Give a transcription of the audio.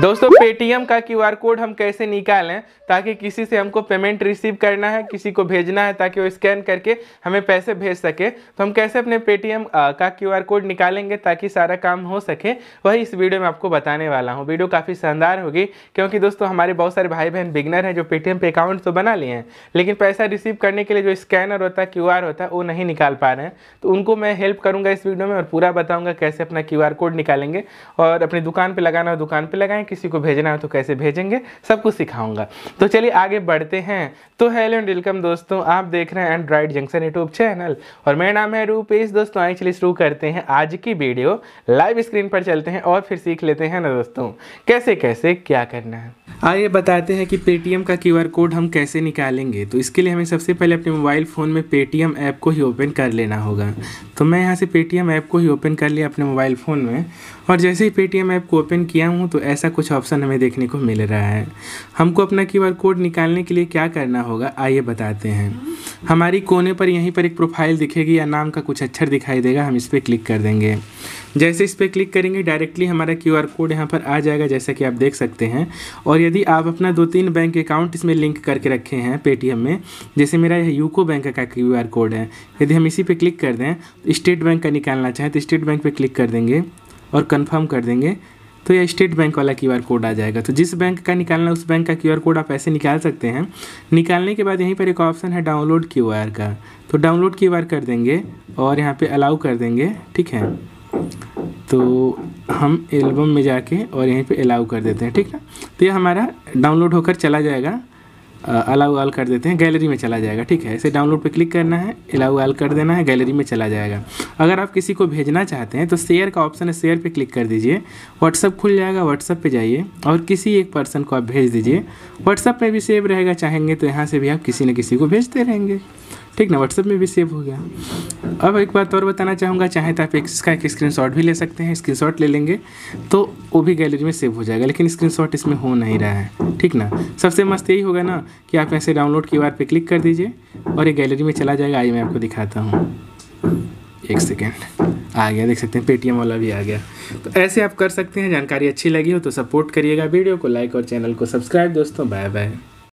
दोस्तों पेटीएम का QR code हम कैसे निकालें ताकि किसी से हमको पेमेंट रिसीव करना है किसी को भेजना है ताकि वो स्कैन करके हमें पैसे भेज सके तो हम कैसे अपने पेटीएम का क्यूआर कोड निकालेंगे ताकि सारा काम हो सके वही इस वीडियो में आपको बताने वाला हूँ वीडियो काफ़ी शानदार होगी क्योंकि दोस्तों हमारे बहुत सारे भाई बहन बिगनर हैं जो पेटीएम पर अकाउंट तो बना लिए हैं लेकिन पैसा रिसीव करने के लिए जो स्कैनर होता है क्यू होता है वो नहीं निकाल पा रहे हैं तो उनको मैं हेल्प करूँगा इस वीडियो में और पूरा बताऊँगा कैसे अपना क्यू कोड निकालेंगे और अपनी दुकान पर लगाना हो दुकान पर लगाएंगे हैं किसी को भेजना है तो कैसे भेजेंगे सब कुछ सिखाऊंगा तो चलिए आगे बढ़ते हैं तो हेलो एंड वेलकम दोस्तों आप देख रहे हैं एंड्रॉइड जंक्शन यूट्यूब चैनल और मेरा नाम है रूपेश दोस्तों आई चलिए शुरू करते हैं आज की वीडियो लाइव स्क्रीन पर चलते हैं और फिर सीख लेते हैं ना दोस्तों कैसे कैसे क्या करना है आइए बताते हैं कि पेटीएम का क्यू कोड हम कैसे निकालेंगे तो इसके लिए हमें सबसे पहले अपने मोबाइल फ़ोन में पेटीएम ऐप को ही ओपन कर लेना होगा तो मैं यहाँ से पेटीएम ऐप को ही ओपन कर लिया अपने मोबाइल फ़ोन में और जैसे ही पेटीएम ऐप को ओपन किया हूँ तो ऐसा कुछ ऑप्शन हमें देखने को मिल रहा है हमको अपना क्यू कोड निकालने के लिए क्या करना होगा आइए बताते हैं हमारी कोने पर यहीं पर एक प्रोफाइल दिखेगी या नाम का कुछ अक्षर दिखाई देगा हम इस पर क्लिक कर देंगे जैसे इस पर क्लिक करेंगे डायरेक्टली हमारा क्यू आर कोड यहाँ पर आ जाएगा जैसा कि आप देख सकते हैं और यदि आप अपना दो तीन बैंक अकाउंट इसमें लिंक करके रखे हैं पेटीएम में जैसे मेरा यह यूको बैंक का क्यू आर कोड है यदि हम इसी पर क्लिक कर दें तो स्टेट बैंक का निकालना चाहें तो स्टेट बैंक पर क्लिक कर देंगे और कन्फर्म कर देंगे तो यह स्टेट बैंक वाला क्यू कोड आ जाएगा तो जिस बैंक का निकालना उस बैंक का क्यू कोड आप ऐसे निकाल सकते हैं निकालने के बाद यहीं पर एक ऑप्शन है डाउनलोड क्यू का तो डाउनलोड क्यू कर देंगे और यहाँ पर अलाउ कर देंगे ठीक है तो हम एल्बम में जाके और यहीं पे अलाउ कर देते हैं ठीक है तो ये हमारा डाउनलोड होकर चला जाएगा अलाउ आल कर देते हैं गैलरी में चला जाएगा ठीक है इसे डाउनलोड पे क्लिक करना है अलाउ ऑल कर देना है गैलरी में चला जाएगा अगर आप किसी को भेजना चाहते हैं तो शेयर का ऑप्शन है शेयर पे क्लिक कर दीजिए व्हाट्सअप खुल जाएगा व्हाट्सअप पे जाइए और किसी एक पर्सन को आप भेज दीजिए व्हाट्सअप में भी सेव रहेगा चाहेंगे तो यहाँ से भी आप किसी न किसी को भेजते रहेंगे ठीक ना व्हाट्सएप में भी सेव हो गया अब एक बात और बताना चाहूँगा चाहे तो आप इसका एक स्क्रीनशॉट भी ले सकते हैं स्क्रीनशॉट ले लेंगे तो वो भी गैलरी में सेव हो जाएगा लेकिन स्क्रीनशॉट इसमें हो नहीं रहा है ठीक ना सबसे मस्त यही होगा ना कि आप ऐसे डाउनलोड की बार पे क्लिक कर दीजिए और ये गैलरी में चला जाएगा आइए मैं आपको दिखाता हूँ एक सेकेंड आ गया देख सकते हैं पेटीएम वाला भी आ गया तो ऐसे आप कर सकते हैं जानकारी अच्छी लगी हो तो सपोर्ट करिएगा वीडियो को लाइक और चैनल को सब्सक्राइब दोस्तों बाय बाय